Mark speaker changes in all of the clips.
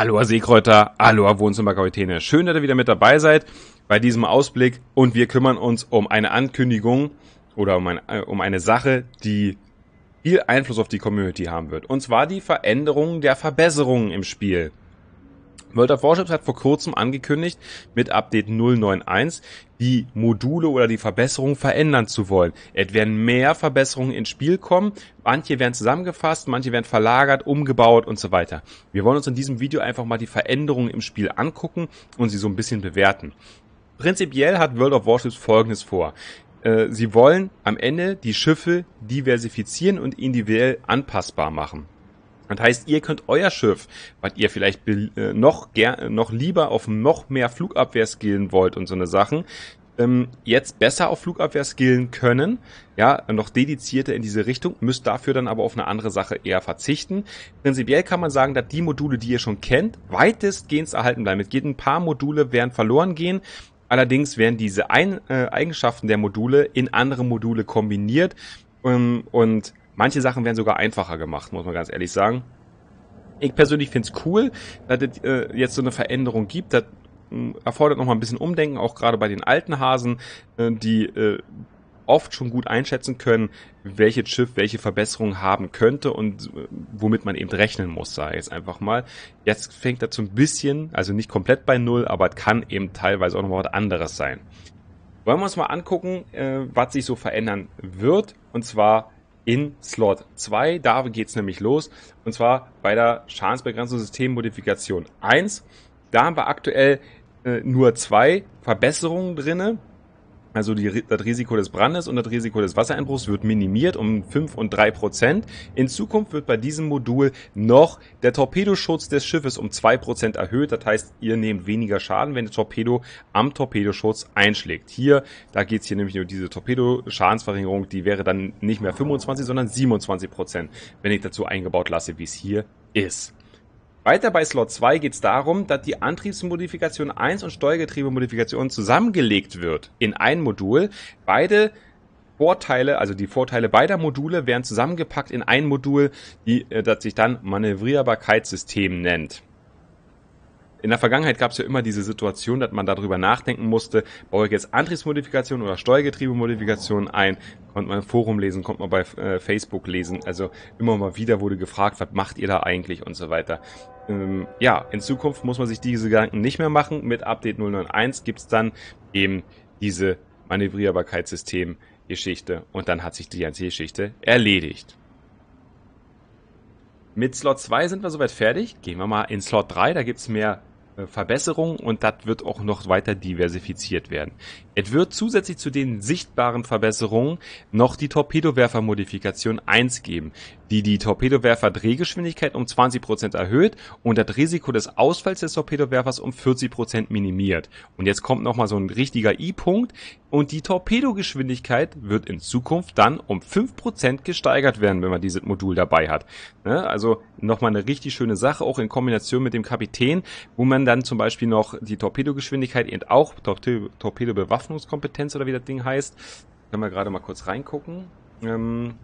Speaker 1: Aloha Seekräuter, Aloha Wohnzimmerkapitäne. Schön, dass ihr wieder mit dabei seid bei diesem Ausblick und wir kümmern uns um eine Ankündigung oder um, ein, äh, um eine Sache, die viel Einfluss auf die Community haben wird. Und zwar die Veränderung der Verbesserungen im Spiel. World of Warships hat vor kurzem angekündigt, mit Update 091 die Module oder die Verbesserungen verändern zu wollen. Es werden mehr Verbesserungen ins Spiel kommen. Manche werden zusammengefasst, manche werden verlagert, umgebaut und so weiter. Wir wollen uns in diesem Video einfach mal die Veränderungen im Spiel angucken und sie so ein bisschen bewerten. Prinzipiell hat World of Warships Folgendes vor. Äh, sie wollen am Ende die Schiffe diversifizieren und individuell anpassbar machen. Das heißt, ihr könnt euer Schiff, was ihr vielleicht äh, noch, äh, noch lieber auf noch mehr Flugabwehr skillen wollt und so eine Sachen, ähm, jetzt besser auf Flugabwehr skillen können, ja, noch dedizierter in diese Richtung, müsst dafür dann aber auf eine andere Sache eher verzichten. Prinzipiell kann man sagen, dass die Module, die ihr schon kennt, weitestgehend erhalten bleiben. Es geht ein paar Module werden verloren gehen. Allerdings werden diese Ein äh, Eigenschaften der Module in andere Module kombiniert. Ähm, und Manche Sachen werden sogar einfacher gemacht, muss man ganz ehrlich sagen. Ich persönlich finde es cool, dass es äh, jetzt so eine Veränderung gibt. Das hm, erfordert nochmal ein bisschen Umdenken, auch gerade bei den alten Hasen, äh, die äh, oft schon gut einschätzen können, welches Schiff welche Verbesserungen haben könnte und äh, womit man eben rechnen muss, sage ich jetzt einfach mal. Jetzt fängt das so ein bisschen, also nicht komplett bei Null, aber es kann eben teilweise auch nochmal was anderes sein. Wollen wir uns mal angucken, äh, was sich so verändern wird. Und zwar in Slot 2. Da geht es nämlich los. Und zwar bei der Schadensbegrenzung Systemmodifikation 1. Da haben wir aktuell äh, nur zwei Verbesserungen drin. Also die, das Risiko des Brandes und das Risiko des Wassereinbruchs wird minimiert um 5 und 3 Prozent. In Zukunft wird bei diesem Modul noch der Torpedoschutz des Schiffes um 2 Prozent erhöht. Das heißt, ihr nehmt weniger Schaden, wenn der Torpedo am Torpedoschutz einschlägt. Hier, da geht es hier nämlich um diese Torpedoschadensverringerung. Die wäre dann nicht mehr 25, sondern 27 Prozent, wenn ich dazu eingebaut lasse, wie es hier ist. Weiter bei Slot 2 geht es darum, dass die Antriebsmodifikation 1 und Steuergetriebemodifikation zusammengelegt wird in ein Modul. Beide Vorteile, also die Vorteile beider Module werden zusammengepackt in ein Modul, die, äh, das sich dann Manövrierbarkeitssystem nennt. In der Vergangenheit gab es ja immer diese Situation, dass man darüber nachdenken musste, baue ich jetzt Antriebsmodifikation oder Steuergetriebemodifikation ein, konnte man im Forum lesen, konnte man bei äh, Facebook lesen. Also immer mal wieder wurde gefragt, was macht ihr da eigentlich und so weiter ähm, ja, in Zukunft muss man sich diese Gedanken nicht mehr machen. Mit Update 091 gibt es dann eben diese Manövrierbarkeitssystem-Geschichte und dann hat sich die ganze Geschichte erledigt. Mit Slot 2 sind wir soweit fertig. Gehen wir mal in Slot 3, da gibt es mehr äh, Verbesserungen und das wird auch noch weiter diversifiziert werden. Es wird zusätzlich zu den sichtbaren Verbesserungen noch die Torpedowerfer-Modifikation 1 geben die die Torpedowerfer Drehgeschwindigkeit um 20% erhöht und das Risiko des Ausfalls des Torpedowerfers um 40% minimiert. Und jetzt kommt nochmal so ein richtiger I-Punkt und die Torpedogeschwindigkeit wird in Zukunft dann um 5% gesteigert werden, wenn man dieses Modul dabei hat. Ne? Also nochmal eine richtig schöne Sache, auch in Kombination mit dem Kapitän, wo man dann zum Beispiel noch die Torpedogeschwindigkeit und auch Torpedobewaffnungskompetenz oder wie das Ding heißt. Können wir gerade mal kurz reingucken. Ähm,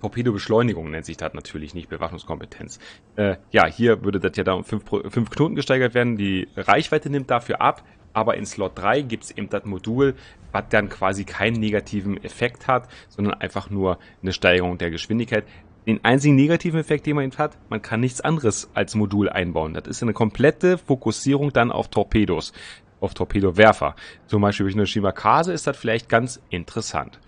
Speaker 1: Torpedobeschleunigung nennt sich das natürlich nicht, Bewaffnungskompetenz. Äh, ja, hier würde das ja dann um fünf Knoten gesteigert werden, die Reichweite nimmt dafür ab, aber in Slot 3 gibt es eben das Modul, was dann quasi keinen negativen Effekt hat, sondern einfach nur eine Steigerung der Geschwindigkeit. Den einzigen negativen Effekt, den man eben hat, man kann nichts anderes als Modul einbauen. Das ist eine komplette Fokussierung dann auf Torpedos, auf Torpedowerfer. Zum Beispiel durch eine Shimakase ist das vielleicht ganz interessant.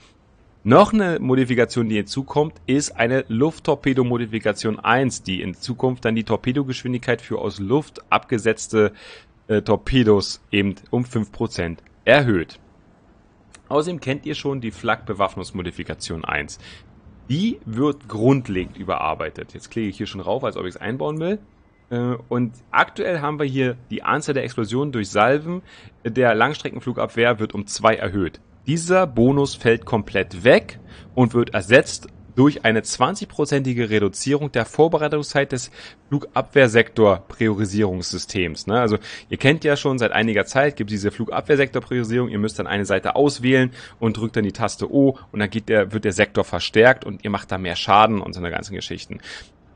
Speaker 1: Noch eine Modifikation, die hinzukommt, ist eine Lufttorpedo-Modifikation 1, die in Zukunft dann die Torpedogeschwindigkeit für aus Luft abgesetzte äh, Torpedos eben um 5% erhöht. Außerdem kennt ihr schon die Flak-Bewaffnungsmodifikation 1. Die wird grundlegend überarbeitet. Jetzt klicke ich hier schon rauf, als ob ich es einbauen will. Äh, und aktuell haben wir hier die Anzahl der Explosionen durch Salven der Langstreckenflugabwehr wird um zwei erhöht. Dieser Bonus fällt komplett weg und wird ersetzt durch eine 20-prozentige Reduzierung der Vorbereitungszeit des Flugabwehrsektor-Priorisierungssystems. Ne? Also ihr kennt ja schon, seit einiger Zeit gibt es diese Flugabwehrsektor-Priorisierung. Ihr müsst dann eine Seite auswählen und drückt dann die Taste O und dann geht der, wird der Sektor verstärkt und ihr macht da mehr Schaden und so eine ganzen Geschichten.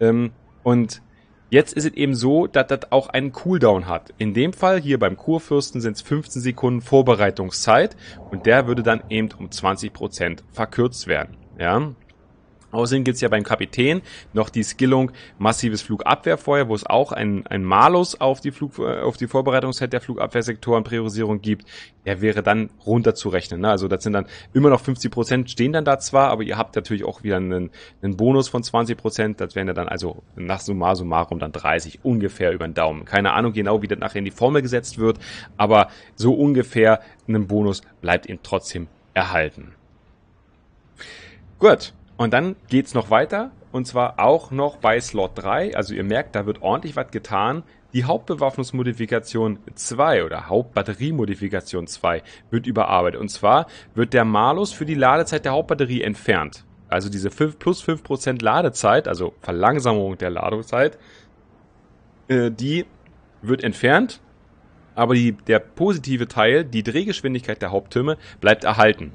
Speaker 1: Ähm, und Jetzt ist es eben so, dass das auch einen Cooldown hat. In dem Fall hier beim Kurfürsten sind es 15 Sekunden Vorbereitungszeit und der würde dann eben um 20% verkürzt werden. Ja, Außerdem gibt es ja beim Kapitän noch die Skillung massives Flugabwehrfeuer, wo es auch einen, einen Malus auf die, Flug, äh, auf die Vorbereitungszeit der Flugabwehrsektorenpriorisierung gibt. Der wäre dann runterzurechnen. Ne? Also das sind dann immer noch 50 Prozent stehen dann da zwar, aber ihr habt natürlich auch wieder einen, einen Bonus von 20 Prozent. Das wären ja dann also nach Summa summarum dann 30 ungefähr über den Daumen. Keine Ahnung genau, wie das nachher in die Formel gesetzt wird, aber so ungefähr einen Bonus bleibt ihm trotzdem erhalten. Gut, und dann geht's noch weiter und zwar auch noch bei Slot 3. Also ihr merkt, da wird ordentlich was getan. Die Hauptbewaffnungsmodifikation 2 oder Hauptbatteriemodifikation 2 wird überarbeitet. Und zwar wird der Malus für die Ladezeit der Hauptbatterie entfernt. Also diese 5 plus 5% Ladezeit, also Verlangsamung der Ladezeit, äh, die wird entfernt. Aber die, der positive Teil, die Drehgeschwindigkeit der Haupttürme, bleibt erhalten.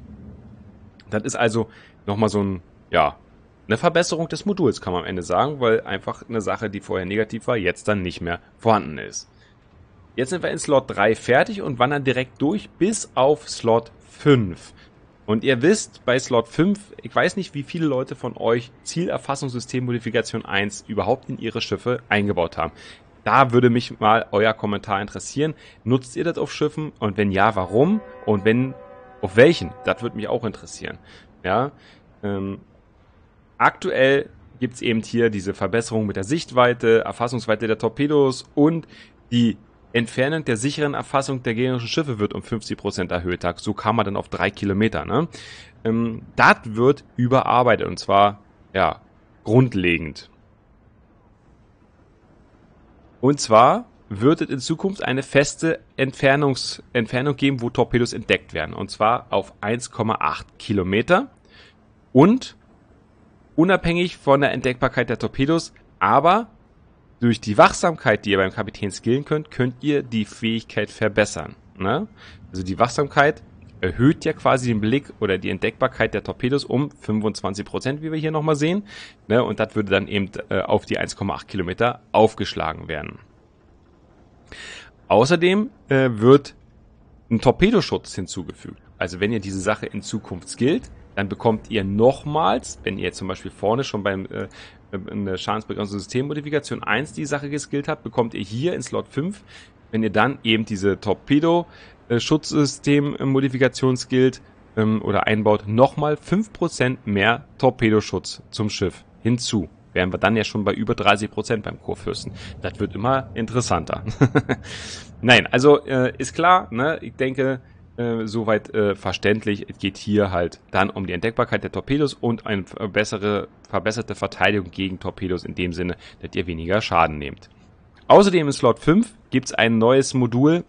Speaker 1: Das ist also nochmal so ein ja, eine Verbesserung des Moduls, kann man am Ende sagen, weil einfach eine Sache, die vorher negativ war, jetzt dann nicht mehr vorhanden ist. Jetzt sind wir in Slot 3 fertig und wandern direkt durch bis auf Slot 5. Und ihr wisst, bei Slot 5, ich weiß nicht, wie viele Leute von euch Zielerfassungssystem Modifikation 1 überhaupt in ihre Schiffe eingebaut haben. Da würde mich mal euer Kommentar interessieren. Nutzt ihr das auf Schiffen? Und wenn ja, warum? Und wenn, auf welchen? Das würde mich auch interessieren. Ja, ähm, aktuell gibt es eben hier diese Verbesserung mit der Sichtweite, Erfassungsweite der Torpedos und die Entfernung der sicheren Erfassung der gegnerischen Schiffe wird um 50% erhöht. So kam man dann auf drei Kilometer. Ne? Ähm, das wird überarbeitet und zwar ja grundlegend. Und zwar wird es in Zukunft eine feste Entfernungs Entfernung geben, wo Torpedos entdeckt werden. Und zwar auf 1,8 Kilometer. Und unabhängig von der Entdeckbarkeit der Torpedos, aber durch die Wachsamkeit, die ihr beim Kapitän skillen könnt, könnt ihr die Fähigkeit verbessern. Ne? Also die Wachsamkeit erhöht ja quasi den Blick oder die Entdeckbarkeit der Torpedos um 25 wie wir hier nochmal sehen. Ne? Und das würde dann eben äh, auf die 1,8 Kilometer aufgeschlagen werden. Außerdem äh, wird ein Torpedoschutz hinzugefügt. Also wenn ihr diese Sache in Zukunft skillt, dann bekommt ihr nochmals, wenn ihr zum Beispiel vorne schon beim äh, eine schadensbegrenzte Systemmodifikation 1 die Sache geskillt habt, bekommt ihr hier in Slot 5, wenn ihr dann eben diese Torpedo-Schutzsystem-Modifikation skillt ähm, oder einbaut, nochmal 5% mehr Torpedoschutz zum Schiff hinzu. Wären wir dann ja schon bei über 30% beim Kurfürsten. Das wird immer interessanter. Nein, also äh, ist klar, ne? ich denke, äh, soweit äh, verständlich. Es geht hier halt dann um die Entdeckbarkeit der Torpedos und eine bessere, verbesserte Verteidigung gegen Torpedos in dem Sinne, dass ihr weniger Schaden nehmt. Außerdem in Slot 5 gibt es ein neues Modul,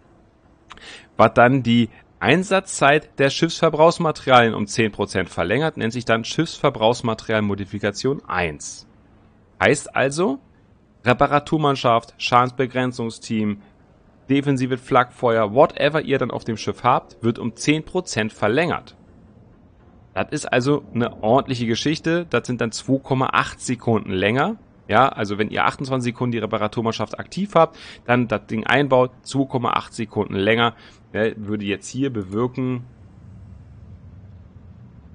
Speaker 1: was dann die Einsatzzeit der Schiffsverbrauchsmaterialien um 10% verlängert, nennt sich dann Schiffsverbrauchsmaterialmodifikation 1. Heißt also, Reparaturmannschaft, Schadensbegrenzungsteam, defensive Flakfeuer, whatever ihr dann auf dem Schiff habt, wird um 10% verlängert. Das ist also eine ordentliche Geschichte. Das sind dann 2,8 Sekunden länger. Ja, also wenn ihr 28 Sekunden die Reparaturmannschaft aktiv habt, dann das Ding einbaut, 2,8 Sekunden länger, ne, würde jetzt hier bewirken,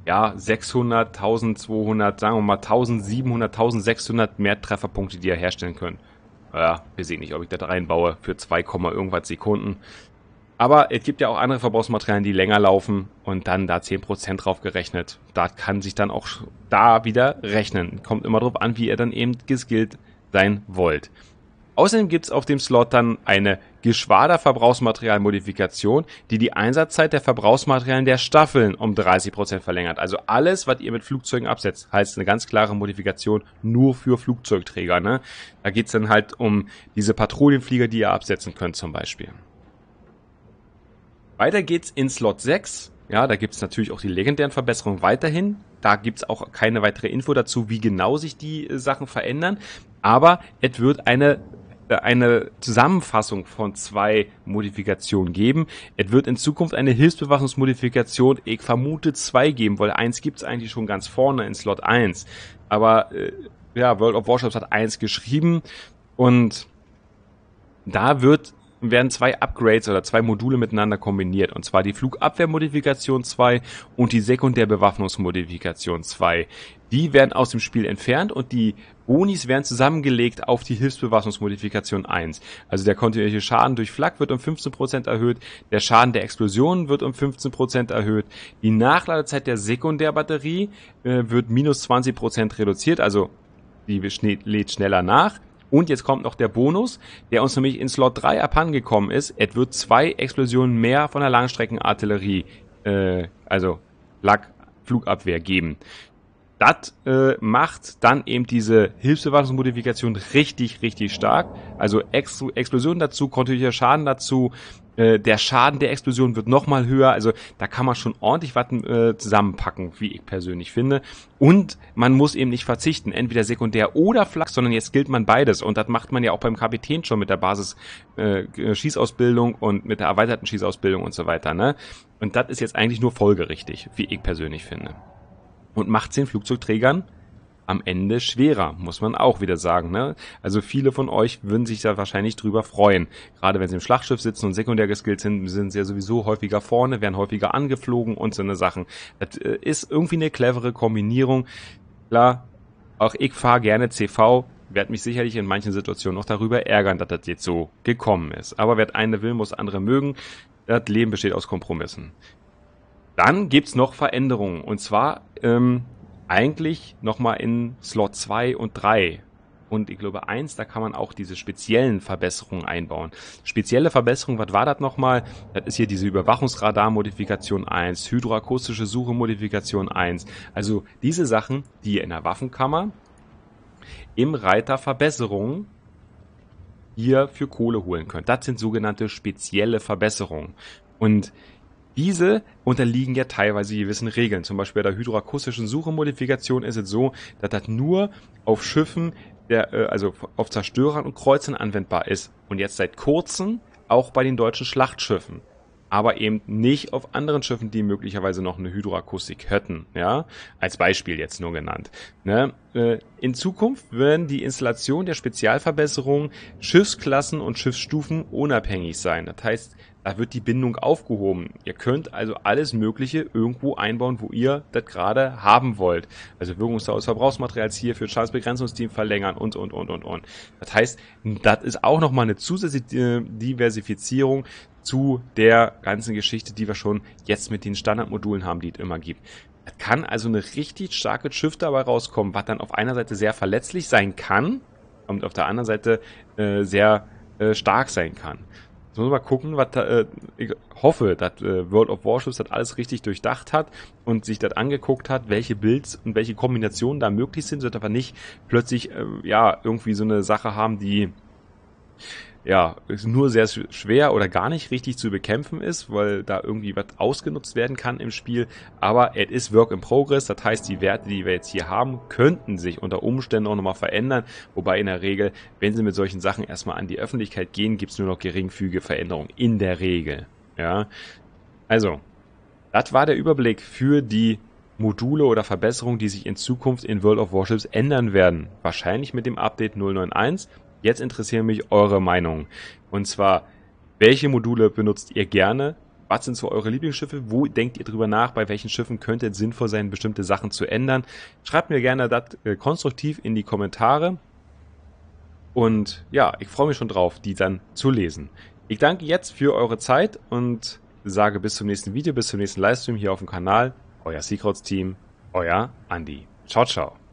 Speaker 1: ja, 600, 1200, sagen wir mal 1700, 1600 mehr Trefferpunkte, die ihr herstellen könnt ja, wir sehen nicht, ob ich das reinbaue für 2, irgendwas Sekunden. Aber es gibt ja auch andere Verbrauchsmaterialien, die länger laufen und dann da 10% drauf gerechnet. Da kann sich dann auch da wieder rechnen. Kommt immer drauf an, wie ihr dann eben geskillt sein wollt. Außerdem gibt es auf dem Slot dann eine Geschwader Verbrauchsmaterialmodifikation, die die Einsatzzeit der Verbrauchsmaterialien der Staffeln um 30% Prozent verlängert. Also alles, was ihr mit Flugzeugen absetzt, heißt eine ganz klare Modifikation nur für Flugzeugträger. Ne? Da geht's dann halt um diese Patrouillenflieger, die ihr absetzen könnt zum Beispiel. Weiter geht's in Slot 6. Ja, da gibt's natürlich auch die legendären Verbesserungen weiterhin. Da gibt's auch keine weitere Info dazu, wie genau sich die äh, Sachen verändern. Aber es wird eine äh, eine Zusammenfassung von zwei Modifikationen geben. Es wird in Zukunft eine Hilfsbewaffnungsmodifikation, ich vermute, zwei geben, weil eins gibt's eigentlich schon ganz vorne in Slot 1. Aber äh, ja, World of Warships hat eins geschrieben und da wird werden zwei Upgrades oder zwei Module miteinander kombiniert, und zwar die Flugabwehrmodifikation 2 und die Sekundärbewaffnungsmodifikation 2. Die werden aus dem Spiel entfernt und die Bonis werden zusammengelegt auf die Hilfsbewaffnungsmodifikation 1. Also der kontinuierliche Schaden durch Flak wird um 15% erhöht, der Schaden der Explosionen wird um 15% erhöht, die Nachladezeit der Sekundärbatterie äh, wird minus 20% reduziert, also die lädt schneller nach und jetzt kommt noch der Bonus, der uns nämlich in Slot 3 abhandengekommen ist. Es wird zwei Explosionen mehr von der Langstreckenartillerie, äh, also Lack, Flugabwehr geben. Das äh, macht dann eben diese Hilfsbewachungsmodifikation richtig, richtig stark. Also Ex Explosionen dazu, kontinuierlicher Schaden dazu, äh, der Schaden der Explosion wird nochmal höher. Also da kann man schon ordentlich was äh, zusammenpacken, wie ich persönlich finde. Und man muss eben nicht verzichten, entweder sekundär oder Flak, sondern jetzt gilt man beides. Und das macht man ja auch beim Kapitän schon mit der Basis äh, äh, Schießausbildung und mit der erweiterten Schießausbildung und so weiter. Ne? Und das ist jetzt eigentlich nur folgerichtig, wie ich persönlich finde. Und macht den Flugzeugträgern am Ende schwerer, muss man auch wieder sagen. Ne? Also viele von euch würden sich da wahrscheinlich drüber freuen. Gerade wenn sie im Schlachtschiff sitzen und sekundär geskillt sind, sind sie ja sowieso häufiger vorne, werden häufiger angeflogen und so eine Sachen. Das äh, ist irgendwie eine clevere Kombinierung. Klar, auch ich fahre gerne CV, werde mich sicherlich in manchen Situationen noch darüber ärgern, dass das jetzt so gekommen ist. Aber wer eine will, muss andere mögen. Das Leben besteht aus Kompromissen. Dann gibt es noch Veränderungen. Und zwar ähm, eigentlich nochmal in Slot 2 und 3. Und ich glaube 1, da kann man auch diese speziellen Verbesserungen einbauen. Spezielle Verbesserung, was war das nochmal? Das ist hier diese Überwachungsradar-Modifikation 1, hydroakustische Suche-Modifikation 1. Also diese Sachen, die ihr in der Waffenkammer im Reiter Verbesserungen hier für Kohle holen könnt. Das sind sogenannte spezielle Verbesserungen. Und diese unterliegen ja teilweise gewissen Regeln. Zum Beispiel bei der hydroakustischen Suchemodifikation ist es so, dass das nur auf Schiffen, der, äh, also auf Zerstörern und Kreuzern anwendbar ist. Und jetzt seit kurzem auch bei den deutschen Schlachtschiffen aber eben nicht auf anderen Schiffen, die möglicherweise noch eine Hydroakustik hätten. Ja, als Beispiel jetzt nur genannt. Ne? Äh, in Zukunft werden die Installation der Spezialverbesserungen Schiffsklassen und Schiffsstufen unabhängig sein. Das heißt, da wird die Bindung aufgehoben. Ihr könnt also alles Mögliche irgendwo einbauen, wo ihr das gerade haben wollt. Also Wirkungsdauer des Verbrauchsmaterials hier für Schadensbegrenzungsteam verlängern und, und, und, und, und. Das heißt, das ist auch nochmal eine zusätzliche äh, Diversifizierung zu der ganzen Geschichte, die wir schon jetzt mit den Standardmodulen haben, die es immer gibt. Es kann also eine richtig starke Shift dabei rauskommen, was dann auf einer Seite sehr verletzlich sein kann und auf der anderen Seite äh, sehr äh, stark sein kann. Jetzt muss man mal gucken, was äh, ich hoffe, dass äh, World of Warships das alles richtig durchdacht hat und sich das angeguckt hat, welche Builds und welche Kombinationen da möglich sind, sodass wir nicht plötzlich äh, ja irgendwie so eine Sache haben, die ja, nur sehr schwer oder gar nicht richtig zu bekämpfen ist, weil da irgendwie was ausgenutzt werden kann im Spiel. Aber es ist Work in Progress, das heißt, die Werte, die wir jetzt hier haben, könnten sich unter Umständen auch nochmal verändern. Wobei in der Regel, wenn sie mit solchen Sachen erstmal an die Öffentlichkeit gehen, gibt's nur noch geringfügige Veränderungen. In der Regel. Ja. Also, das war der Überblick für die Module oder Verbesserungen, die sich in Zukunft in World of Warships ändern werden. Wahrscheinlich mit dem Update 091 Jetzt interessieren mich eure Meinungen. Und zwar, welche Module benutzt ihr gerne? Was sind so eure Lieblingsschiffe? Wo denkt ihr drüber nach? Bei welchen Schiffen könnte es sinnvoll sein, bestimmte Sachen zu ändern? Schreibt mir gerne das äh, konstruktiv in die Kommentare. Und ja, ich freue mich schon drauf, die dann zu lesen. Ich danke jetzt für eure Zeit und sage bis zum nächsten Video, bis zum nächsten Livestream hier auf dem Kanal. Euer Secrets Team, euer Andy. Ciao, ciao.